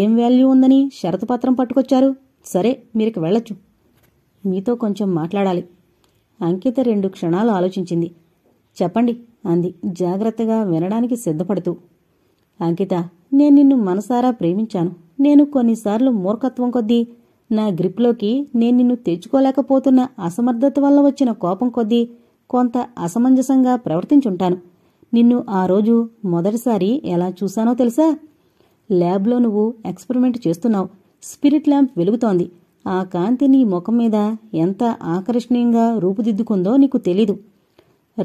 ఏం వాల్యూ ఉందని షరతుపత్రం పట్టుకొచ్చారు సరే మీరిక వెళ్ళొచ్చు మీతో కొంచెం మాట్లాడాలి అంకిత రెండు క్షణాలు ఆలోచించింది చెప్పండి అంది జాగ్రత్తగా వినడానికి సిద్ధపడుతూ అంకిత నేను నిన్ను మనసారా ప్రేమించాను నేను కొన్నిసార్లు మూర్ఖత్వం కొద్దీ నా గ్రిప్లోకి నేను నిన్ను తెచ్చుకోలేకపోతున్న అసమర్థత వల్ల వచ్చిన కోపం కొద్దీ కొంత అసమంజసంగా ప్రవర్తించుంటాను నిన్ను ఆ రోజు మొదటిసారి ఎలా చూశానో తెలుసా ల్యాబ్లో నువ్వు ఎక్స్పెరిమెంట్ చేస్తున్నావు స్పిరిట్ ల్యాంప్ వెలుగుతోంది ఆ కాంతి నీ ముఖం మీద ఎంత ఆకర్షణీయంగా రూపుదిద్దుకుందో నీకు తెలీదు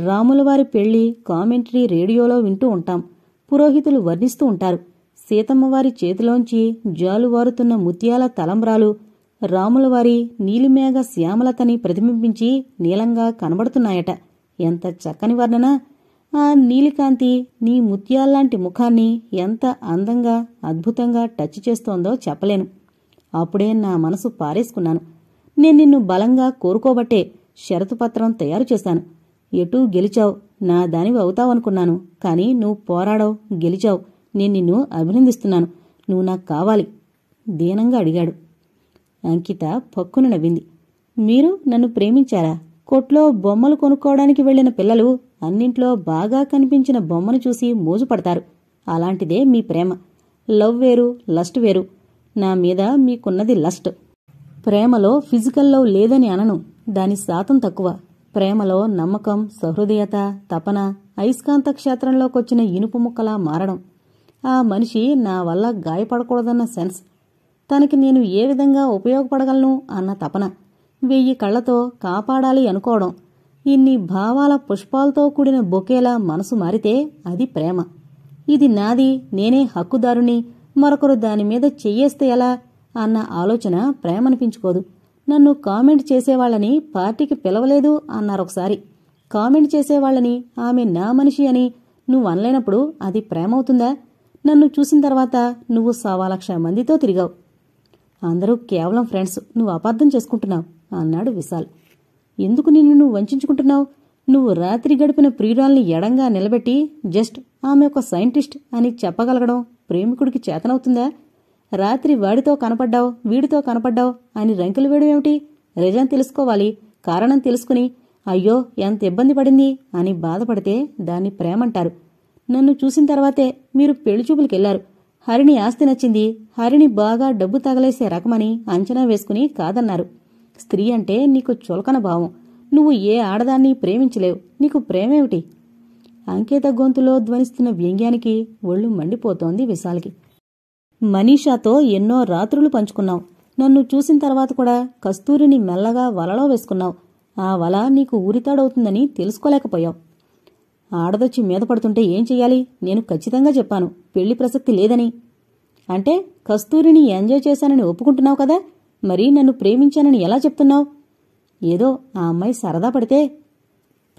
రాములవారి పెళ్లి కామెంటరీ రేడియోలో వింటూ ఉంటాం పురోహితులు వర్ణిస్తూ ఉంటారు సీతమ్మవారి చేతిలోంచి జాలువారుతున్న ముత్యాల తలంబ్రాలు రాములవారి నీలిమేఘ శ్యామలతని ప్రతిబింబించి నీలంగా కనబడుతున్నాయట ఎంత చక్కని వర్ణన ఆ నీలికాంతి నీ ముత్యాల్లాంటి ముఖాన్ని ఎంత అందంగా అద్భుతంగా టచ్ చేస్తోందో చెప్పలేను అప్పుడే నా మనసు పారేసుకున్నాను నేను నిన్ను బలంగా కోరుకోబట్టే షరతుపత్రం తయారు చేశాను ఎటూ గెలిచావు నా దానివి అవుతావనుకున్నాను కానీ నువ్వు పోరాడవు గెలిచావు నేను నిన్ను అభినందిస్తున్నాను నువ్వు నాకు కావాలి దీనంగా అడిగాడు అంకిత పక్కున నవ్వింది మీరు నన్ను ప్రేమించారా కొట్లో బొమ్మలు కొనుక్కోవడానికి వెళ్లిన పిల్లలు అన్నింట్లో బాగా కనిపించిన బొమ్మను చూసి మోజుపడతారు అలాంటిదే మీ ప్రేమ లవ్ వేరు లస్ట్ వేరు నా మీద మీకున్నది లస్ట్ ప్రేమలో ఫిజికల్ లవ్ లేదని అనను దాని శాతం తక్కువ ప్రేమలో నమ్మకం సహృదయత తపన అయస్కాంత క్షేత్రంలోకొచ్చిన ఇనుపు ముక్కలా మారడం ఆ మనిషి నా వల్ల గాయపడకూడదన్న సెన్స్ తనకి నేను ఏ విధంగా ఉపయోగపడగలను అన్న తపన వెయ్యి కళ్లతో కాపాడాలి అనుకోవడం ఇన్ని భావాల పుష్పాలతో కూడిన బొకేలా మనసు మారితే అది ప్రేమ ఇది నాది నేనే హక్కుదారుని మరొకరు దానిమీద చెయ్యేస్తే ఎలా అన్న ఆలోచన ప్రేమనిపించుకోదు నన్ను కామెంట్ చేసేవాళ్లని పార్టీకి పిలవలేదు అన్నారొకసారి కామెంట్ చేసేవాళ్లని ఆమె నా మనిషి అని నువ్వు అనలేనప్పుడు అది ప్రేమవుతుందా నన్ను చూసిన తర్వాత నువ్వు సవాలక్ష మందితో తిరిగావు అందరూ కేవలం ఫ్రెండ్స్ నువ్వు అపార్థం చేసుకుంటున్నావు అన్నాడు విశాల్ ఎందుకు నిన్ను నువ్వు వంచుకుంటున్నావు నువ్వు రాత్రి గడిపిన ప్రియురాల్ని ఎడంగా నిలబెట్టి జస్ట్ ఆమె ఒక సైంటిస్ట్ అని చెప్పగలగడం ప్రేమికుడికి చేతనవుతుందా రాత్రి వాడితో కనపడ్డావు వీడితో కనపడ్డావు అని రంకెలు వేయడం ఏమిటి నిజం తెలుసుకోవాలి కారణం తెలుసుకుని అయ్యో ఎంత ఇబ్బంది పడింది అని బాధపడితే దాన్ని ప్రేమంటారు నన్ను చూసిన తర్వాతే మీరు పెళ్లి చూపులకెళ్లారు హరిణి ఆస్తి నచ్చింది హరిణి బాగా డబ్బు తగలేసే రకమని అంచనా వేసుకుని కాదన్నారు స్త్రీ అంటే నీకు చులకన భావం నువ్వు ఏ ఆడదాన్ని ప్రేమించలేవు నీకు ప్రేమేమిటి అంకేత గొంతులో ధ్వనిస్తున్న వ్యంగ్యానికి ఒళ్ళు మండిపోతోంది విశాల్కి మనీషాతో ఎన్నో రాత్రులు పంచుకున్నావు నన్ను చూసిన తర్వాత కూడా కస్తూరిని మెల్లగా వలలో వేసుకున్నావు ఆ వల నీకు ఊరితాడవుతుందని తెలుసుకోలేకపోయావు ఆడదొచ్చి మీద పడుతుంటే ఏం చెయ్యాలి నేను ఖచ్చితంగా చెప్పాను పెళ్లి ప్రసక్తి లేదని అంటే కస్తూరిని ఎంజాయ్ చేశానని ఒప్పుకుంటున్నావు కదా మరీ నన్ను ప్రేమించానని ఎలా చెప్తున్నావు ఏదో ఆ అమ్మాయి సరదా పడితే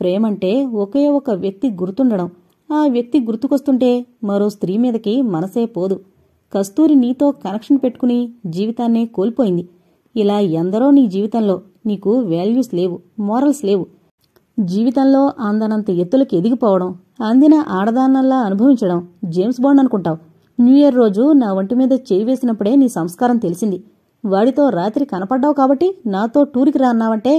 ప్రేమంటే ఒకే ఒక వ్యక్తి గుర్తుండడం ఆ వ్యక్తి గుర్తుకొస్తుంటే మరో స్త్రీ మీదకి మనసే పోదు కస్తూరి నీతో కనెక్షన్ పెట్టుకుని జీవితాన్నే కోల్పోయింది ఇలా ఎందరో నీ జీవితంలో నీకు వాల్యూస్ లేవు మోరల్స్ లేవు జీవితంలో అందనంత ఎత్తులకు ఎదిగిపోవడం అందిన ఆడదాన్నల్లా అనుభవించడం జేమ్స్ బాండ్ అనుకుంటావు న్యూ ఇయర్ రోజు నా ఒంటి మీద చేయి వేసినప్పుడే నీ సంస్కారం తెలిసింది వాడితో రాత్రి కనపడ్డావు కాబట్టి నాతో టూరికి రాన్నావంటే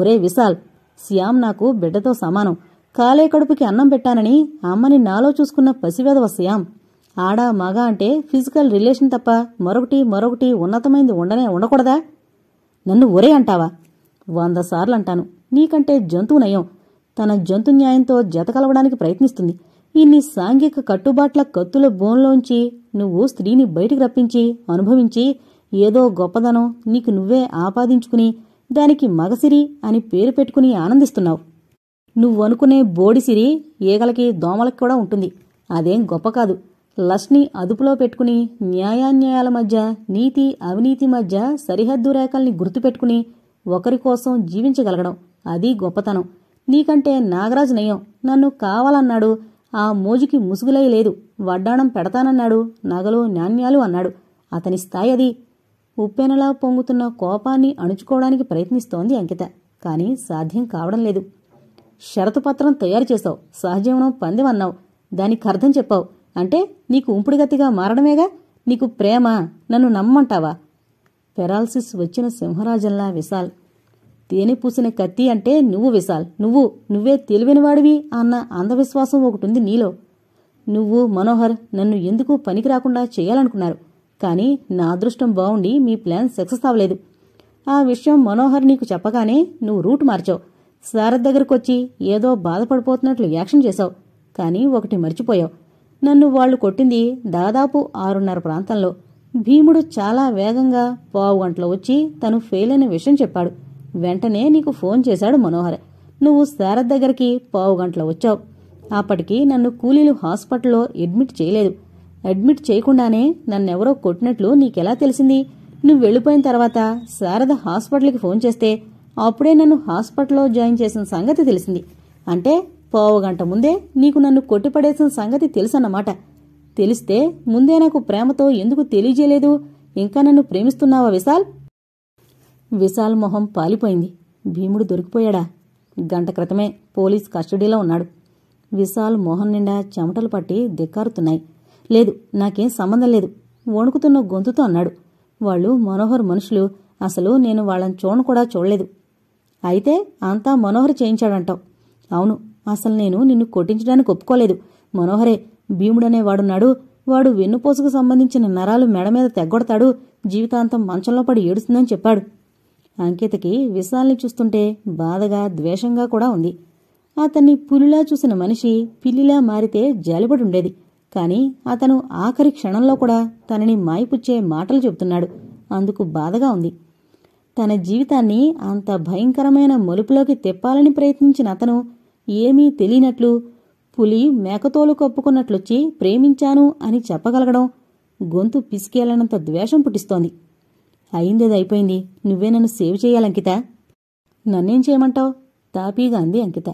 ఒరే విశాల్ శ్యామ్ నాకు బిడ్డతో సమానం కాలే కడుపుకి అన్నం పెట్టానని అమ్మని నాలో చూసుకున్న పసివేదవ శ్యామ్ ఆడా మగ అంటే ఫిజికల్ రిలేషన్ తప్ప మరొకటి మరొకటి ఉన్నతమైంది ఉండనే ఉండకూడదా నన్ను ఒరే అంటావా వంద సార్లు అంటాను నీకంటే జంతువు నయం తన జంతు న్యాయంతో జతకలవడానికి ప్రయత్నిస్తుంది ఇన్ని సాంఘిక కట్టుబాట్ల కత్తుల బోన్లోంచి నువ్వు స్త్రీని బయటికి రప్పించి అనుభవించి ఏదో గొప్పదనం నీకు నువ్వే ఆపాదించుకుని దానికి మగసిరి అని పేరు పెట్టుకుని ఆనందిస్తున్నావు నువ్వనుకునే బోడిసిరి ఈగలకి దోమలకి కూడా ఉంటుంది అదేం గొప్ప కాదు లక్ష్మి అదుపులో పెట్టుకుని న్యాయాన్యాయాల మధ్య నీతి అవినీతి మధ్య సరిహద్దు రేఖల్ని గుర్తుపెట్టుకుని ఒకరి కోసం జీవించగలగడం అది గొప్పతనం నీకంటే నాగరాజు నయం నన్ను కావాలన్నాడు ఆ మోజుకి ముసుగులై లేదు వడ్డాణం పెడతానన్నాడు నగలు నాణ్యాలు అన్నాడు అతని స్థాయి అది ఉప్పెనలా పొంగుతున్న కోపాన్ని అణుచుకోవడానికి ప్రయత్నిస్తోంది అంకిత కానీ సాధ్యం కావడం లేదు షరతు పత్రం తయారు చేశావు సహజీవనం పందెమన్నావు దానికి అర్థం చెప్పావు అంటే నీకు ఉంపుడుగతిగా మారడమేగా నీకు ప్రేమ నన్ను నమ్మంటావా పెరాల్సిస్ వచ్చిన సింహరాజంలా విశాల్ తేనె పూసిన కత్తి అంటే నువ్వు విశాల్ నువ్వు నువ్వే తెలివైనవాడివి అన్న అంధవిశ్వాసం ఒకటుంది నీలో నువ్వు మనోహర్ నన్ను ఎందుకు పనికి రాకుండా చేయాలనుకున్నారు కానీ నా అదృష్టం బావుండి మీ ప్లాన్ సక్సెస్ అవ్వలేదు ఆ విషయం మనోహర్ నీకు చెప్పగానే నువ్వు రూట్ మార్చావు శారద్ దగ్గరకొచ్చి ఏదో బాధపడిపోతున్నట్లు యాక్షన్ చేశావు కానీ ఒకటి మర్చిపోయావు నన్ను వాళ్లు కొట్టింది దాదాపు ఆరున్నర ప్రాంతంలో భీముడు చాలా వేగంగా పావు గంటలో వచ్చి తను ఫెయిల్ అయిన విషయం చెప్పాడు వెంటనే నీకు ఫోన్ చేశాడు మనోహర్ నువ్వు శారద్ దగ్గరికి పావు గంటల వచ్చావు అప్పటికి నన్ను కూలీలు హాస్పిటల్లో అడ్మిట్ చేయలేదు అడ్మిట్ చేయకుండానే నన్నెవరో కొట్టినట్లు నీకెలా తెలిసింది నువ్వు వెళ్ళిపోయిన తర్వాత శారద హాస్పిటల్కి ఫోన్ చేస్తే అప్పుడే నన్ను హాస్పిటల్లో జాయిన్ చేసిన సంగతి తెలిసింది అంటే పావు గంట ముందే నీకు నన్ను కొట్టిపడేసిన సంగతి తెలుసన్నమాట తెలిస్తే ముందే నాకు ప్రేమతో ఎందుకు తెలియజేయలేదు ఇంకా నన్ను ప్రేమిస్తున్నావా విశాల్ విశాల్ మొహం పాలిపోయింది భీముడు దొరికిపోయాడా గంట క్రితమే పోలీస్ కస్టడీలో ఉన్నాడు విశాల్ మొహం నిండా చెమటలు పట్టి దిక్కారుతున్నాయి లేదు నాకేం సంబంధం లేదు వణుకుతున్న గొంతుతో అన్నాడు వాళ్ళు మనోహర్ మనుషులు అసలు నేను వాళ్ళని చూడను కూడా చూడలేదు అయితే అంతా మనోహర్ చేయించాడంటావు అవును అసలు నేను నిన్ను కొట్టించడానికి ఒప్పుకోలేదు మనోహరే భీముడనేవాడున్నాడు వాడు వెన్నుపోసుకు సంబంధించిన నరాలు మెడ మీద తెగ్గొడతాడు జీవితాంతం మంచంలో పడి ఏడుస్తుందని చెప్పాడు అంకితకి విశాల్ని చూస్తుంటే బాధగా ద్వేషంగా కూడా ఉంది అతన్ని పులిలా చూసిన మనిషి పిల్లిలా మారితే జాలిపడుండేది కాని అతను ఆఖరి క్షణంలో కూడా తనని మాయపుచ్చే మాటలు చెబుతున్నాడు అందుకు బాధగా ఉంది తన జీవితాన్ని అంత భయంకరమైన మలుపులోకి తెప్పాలని ప్రయత్నించిన అతను ఏమీ తెలియనట్లు పులి మేకతోలు కప్పుకున్నట్లొచ్చి ప్రేమించాను అని చెప్పగలగడం గొంతు పిసికేలనంత ద్వేషం పుట్టిస్తోంది అయిందేది అయిపోయింది నువ్వే నన్ను సేవ్ చేయాలంకిత నన్నేం చేయమంటావు తాపీగా అంది అంకిత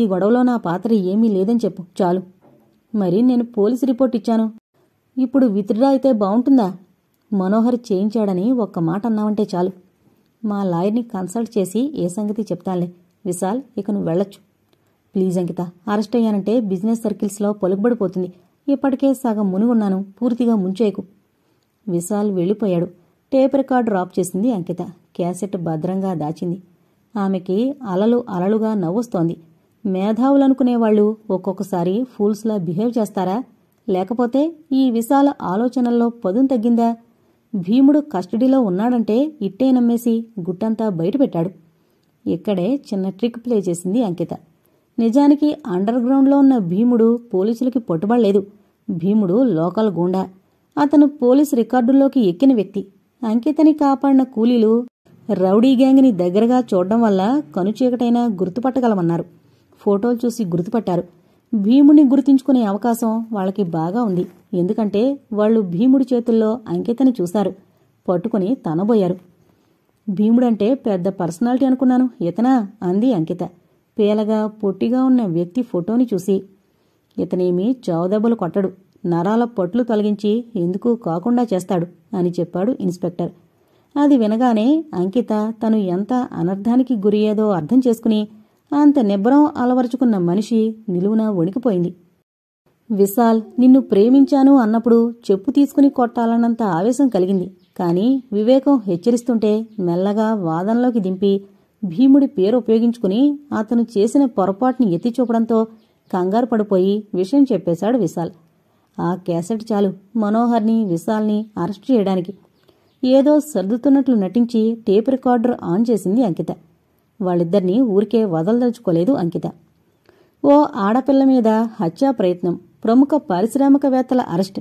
ఈ గొడవలో నా పాత్ర ఏమీ లేదని చెప్పు చాలు మరి నేను పోలీస్ రిపోర్ట్ ఇచ్చాను ఇప్పుడు విత్డ్రా అయితే బాగుంటుందా మనోహర్ చేయించాడని ఒక్క మాట అన్నావంటే చాలు మా లాయర్ని కన్సల్ట్ చేసి ఏ సంగతి చెప్తానులే విశాల్ ఇక నువ్వు వెళ్ళొచ్చు ప్లీజ్ అంకిత అరెస్ట్ అయ్యానంటే బిజినెస్ సర్కిల్స్లో పొలుగుబడిపోతుంది ఇప్పటికే సగం మునుగున్నాను పూర్తిగా ముంచేయకు విశాల్ వెళ్ళిపోయాడు టేప్ రికార్డు డ్రాప్ చేసింది అంకిత క్యాసెట్ భద్రంగా దాచింది ఆమెకి అలలు అలలుగా నవ్వుస్తోంది మేధావులనుకునేవాళ్ళు ఒక్కొక్కసారి ఫూల్స్లా బిహేవ్ చేస్తారా లేకపోతే ఈ విశాల ఆలోచనల్లో పదును తగ్గిందా భీముడు కస్టడీలో ఉన్నాడంటే ఇట్టే నమ్మేసి గుట్టంతా బయటపెట్టాడు ఇక్కడే చిన్న ట్రిక్ ప్లే చేసింది అంకిత నిజానికి అండర్ గ్రౌండ్లో ఉన్న భీముడు పోలీసులకి పట్టుబడలేదు భీముడు లోకల్ గూండా అతను పోలీస్ రికార్డుల్లోకి ఎక్కిన వ్యక్తి అంకితని కాపాడిన కూలీలు రౌడీ గ్యాంగ్ని దగ్గరగా చూడడం వల్ల కనుచీకటైన గుర్తుపట్టగలమన్నారు ఫోటోలు చూసి గుర్తుపట్టారు భీముడిని గుర్తించుకునే అవకాశం వాళ్ళకి బాగా ఉంది ఎందుకంటే వాళ్ళు భీముడి చేతుల్లో అంకితని చూశారు పట్టుకుని తనబోయారు భీముడంటే పెద్ద పర్సనాలిటీ అనుకున్నాను ఇతనా అంది అంకిత పేలగా పొట్టిగా ఉన్న వ్యక్తి ఫోటోని చూసి ఇతనేమీ చావుదెబ్బలు కొట్టడు నరాల పట్లు తొలగించి ఎందుకు కాకుండా చేస్తాడు అని చెప్పాడు ఇన్స్పెక్టర్ అది వినగానే అంకిత తను ఎంత అనర్థానికి గురయ్యేదో అర్థం చేసుకుని అంత నిబ్బరం అలవరుచుకున్న మనిషి నిలువున వణికిపోయింది విశాల్ నిన్ను ప్రేమించాను అన్నప్పుడు చెప్పు తీసుకుని కొట్టాలన్నంత ఆవేశం కలిగింది కానీ వివేకం హెచ్చరిస్తుంటే మెల్లగా వాదనలోకి దింపి భీముడి పేరు ఉపయోగించుకుని అతను చేసిన పొరపాటుని ఎత్తి చూపడంతో కంగారు పడిపోయి విషయం చెప్పేశాడు విశాల్ ఆ క్యాసెట్ చాలు మనోహర్ని విశాల్ని అరెస్ట్ చేయడానికి ఏదో సర్దుతున్నట్లు నటించి టేప్ రికార్డర్ ఆన్ చేసింది అంకిత వాళ్ళిద్దరినీ ఊరికే వదలదలుచుకోలేదు అంకిత ఓ ఆడపిల్ల మీద హత్యా ప్రయత్నం ప్రముఖ పారిశ్రామికవేత్తల అరెస్ట్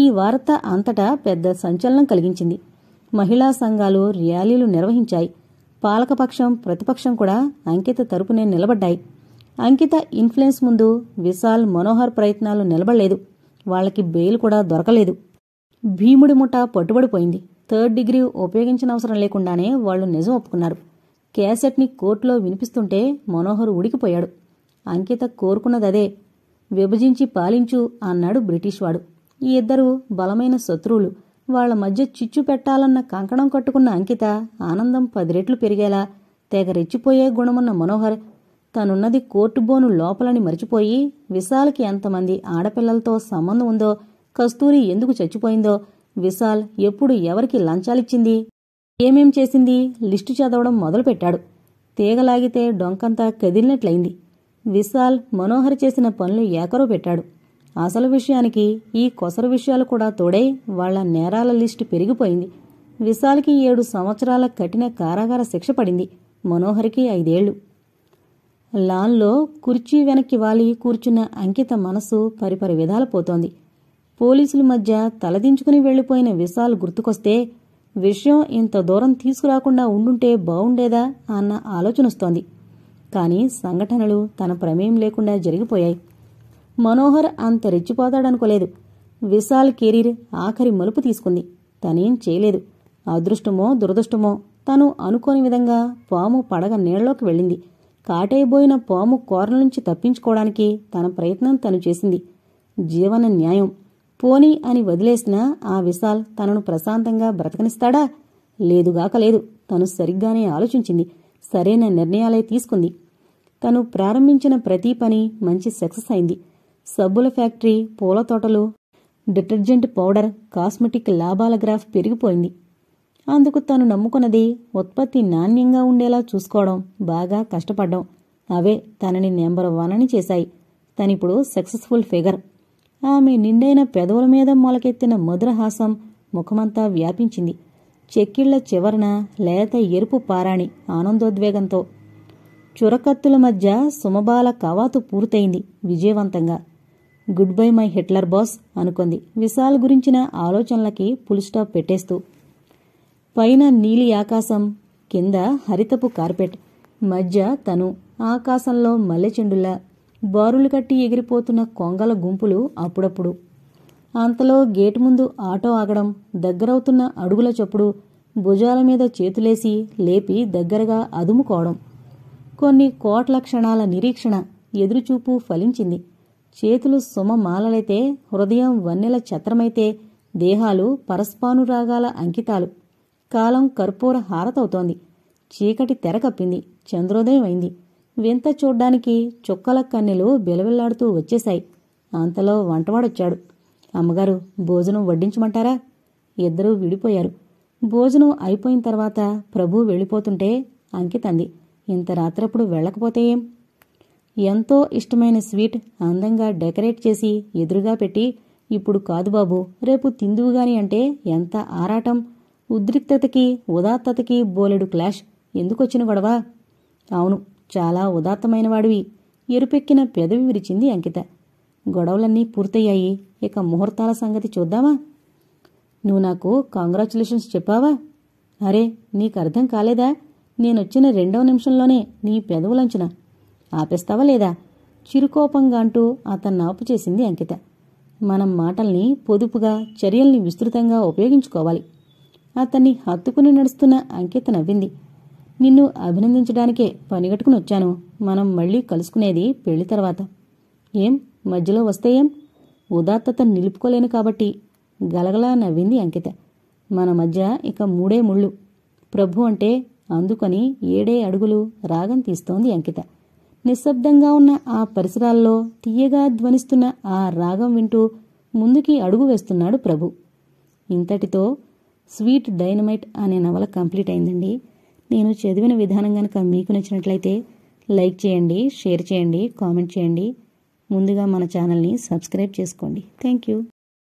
ఈ వార్త అంతటా పెద్ద సంచలనం కలిగించింది మహిళా సంఘాలు ర్యాలీలు నిర్వహించాయి పాలకపక్షం ప్రతిపక్షం కూడా అంకిత తరపునే నిలబడ్డాయి అంకిత ఇన్ఫ్లుయెన్స్ ముందు విశాల్ మనోహర్ ప్రయత్నాలు నిలబడలేదు వాళ్ళకి బెయిల్ కూడా దొరకలేదు భీముడి ముఠా పట్టుబడిపోయింది థర్డ్ డిగ్రీ ఉపయోగించిన అవసరం లేకుండానే వాళ్ళు నిజం ఒప్పుకున్నారు క్యాసెట్ని కోర్టులో వినిపిస్తుంటే మనోహర్ ఉడికిపోయాడు అంకిత కోరుకున్నదదే విభజించి పాలించు అన్నాడు బ్రిటిష్ వాడు ఈ ఇద్దరు బలమైన శత్రువులు వాళ్ల మధ్య చిచ్చు పెట్టాలన్న కంకణం కట్టుకున్న అంకిత ఆనందం పది రెట్లు పెరిగేలా తెగ రెచ్చిపోయే గుణమున్న మనోహర్ తనున్నది కోర్టు బోను లోపలని మరిచిపోయి విశాల్కి ఎంతమంది ఆడపిల్లలతో సంబంధం ఉందో కస్తూరి ఎందుకు చచ్చిపోయిందో విశాల్ ఎప్పుడు ఎవరికి లంచాలిచ్చింది ఏమేం చేసింది లిస్టు చదవడం మొదలుపెట్టాడు తీగలాగితే డొంకంతా కదిలినట్లయింది విశాల్ మనోహర్ చేసిన పనులు ఏకరో పెట్టాడు అసలు విషయానికి ఈ కొసరు విషయాలు కూడా తోడై వాళ్ల నేరాల లిస్టు పెరిగిపోయింది విశాల్కి ఏడు సంవత్సరాల కఠిన కారాగార శిక్ష పడింది మనోహర్కి ఐదేళ్లు లాన్లో కుర్చీ వెనక్కి వాలి కూర్చున్న అంకిత మనసు పరిపరి విధాల పోతోంది పోలీసుల మధ్య తలదించుకుని వెళ్లిపోయిన విశాల్ గుర్తుకొస్తే విషయం ఇంత దూరం తీసుకురాకుండా ఉండుంటే బావుండేదా అన్న ఆలోచనొస్తోంది కానీ సంఘటనలు తన ప్రమేయం లేకుండా జరిగిపోయాయి మనోహర్ అంత రెచ్చిపోతాడనుకోలేదు విశాల్ కెరీర్ ఆఖరి మలుపు తీసుకుంది తనేం చేయలేదు అదృష్టమో దురదృష్టమో తను అనుకోని విధంగా పాము పడగ నీళ్ళలోకి వెళ్ళింది కాటైపోయిన పాము కోరల నుంచి తప్పించుకోవడానికి తన ప్రయత్నం తను చేసింది జీవన న్యాయం పోనీ అని వదిలేసిన ఆ విశాల్ తనను ప్రశాంతంగా బ్రతకనిస్తాడా లేదుగాక లేదు తను సరిగ్గానే ఆలోచించింది సరైన నిర్ణయాలే తీసుకుంది తను ప్రారంభించిన ప్రతి పని మంచి సక్సెస్ అయింది సబ్బుల ఫ్యాక్టరీ పూల తోటలు డిటర్జెంట్ పౌడర్ కాస్మెటిక్ లాభాల గ్రాఫ్ పెరిగిపోయింది అందుకు తను నమ్ముకున్నది ఉత్పత్తి నాణ్యంగా ఉండేలా చూసుకోవడం బాగా కష్టపడ్డం అవే తనని నెంబర్ వన్ అని చేశాయి తనిప్పుడు సక్సెస్ఫుల్ ఫిగర్ ఆమె నిండైన పెదవుల మీద మొలకెత్తిన మధురహాసం ముఖమంతా వ్యాపించింది చెక్కిళ్ల చివరన లేత ఎరుపు పారాణి ఆనందోద్వేగంతో చురకత్తుల మధ్య సుమబాల కవాతు పూర్తయింది విజయవంతంగా good bye my Hitler boss అనుకుంది విశాల్ గురించిన ఆలోచనలకి పులిస్టాప్ పెట్టేస్తూ పైన నీలి ఆకాశం కింద హరితపు కార్పెట్ మధ్య తను ఆకాశంలో మల్లెచెండులా బారులు కట్టి ఎగిరిపోతున్న కొంగల గుంపులు అప్పుడప్పుడు అంతలో గేటు ముందు ఆటో ఆగడం దగ్గరవుతున్న అడుగుల చప్పుడు భుజాల మీద చేతులేసి లేపి దగ్గరగా అదుముకోవడం కొన్ని కోట్ల క్షణాల నిరీక్షణ ఎదురుచూపు ఫలించింది చేతులు సుమ మాలలైతే హృదయం వన్నెల ఛత్రమైతే దేహాలు పరస్పానురాగాల అంకితాలు కాలం కర్పూర హారతవుతోంది చీకటి తెరకప్పింది చంద్రోదయం అయింది వింత చూడ్డానికి చుక్కల కన్నెలు బిలవిల్లాడుతూ వచ్చేశాయి అంతలో వంటవాడొచ్చాడు అమ్మగారు భోజనం వడ్డించమంటారా ఇద్దరూ విడిపోయారు భోజనం అయిపోయిన తర్వాత ప్రభు వెళ్ళిపోతుంటే అంకితంది ఇంత రాత్రప్పుడు వెళ్ళకపోతే ఏం ఎంతో ఇష్టమైన స్వీట్ అందంగా డెకరేట్ చేసి ఎదురుగా పెట్టి ఇప్పుడు కాదు బాబు రేపు తిందువుగాని అంటే ఎంత ఆరాటం ఉద్రిక్తతకి ఉదాత్తతకి బోలెడు క్లాష్ ఎందుకొచ్చిన గొడవ అవును చాలా ఉదాత్తమైన వాడివి ఎరుపెక్కిన పెదవి విరిచింది అంకిత గొడవలన్నీ పూర్తయ్యాయి ఇక ముహూర్తాల సంగతి చూద్దామా నువ్వు నాకు కాంగ్రాచులేషన్స్ చెప్పావా అరే నీకు అర్థం కాలేదా నేనొచ్చిన రెండవ నిమిషంలోనే నీ పెదవులంచున ఆపేస్తావా లేదా చిరుకోపంగా అంటూ అతన్ని ఆపు చేసింది అంకిత మనం మాటల్ని పొదుపుగా చర్యల్ని విస్తృతంగా ఉపయోగించుకోవాలి అతన్ని హత్తుకుని నడుస్తున్న అంకిత నవ్వింది నిన్ను అభినందించడానికే పనిగట్టుకుని వచ్చాను మనం మళ్ళీ కలుసుకునేది పెళ్లి తర్వాత ఏం మధ్యలో వస్తే ఏం ఉదాత్తత నిలుపుకోలేను కాబట్టి గలగలా నవ్వింది అంకిత మన మధ్య ఇక మూడే ముళ్ళు ప్రభు అంటే అందుకని ఏడే అడుగులు రాగం తీస్తోంది అంకిత నిశ్శబ్దంగా ఉన్న ఆ పరిసరాల్లో తీయగా ధ్వనిస్తున్న ఆ రాగం వింటూ ముందుకి అడుగు వేస్తున్నాడు ప్రభు ఇంతటితో స్వీట్ డైనమైట్ అనే నవల కంప్లీట్ అయిందండి నేను చదివిన విధానం కనుక మీకు నచ్చినట్లయితే లైక్ చేయండి షేర్ చేయండి కామెంట్ చేయండి ముందుగా మన ఛానల్ని సబ్స్క్రైబ్ చేసుకోండి థ్యాంక్ యూ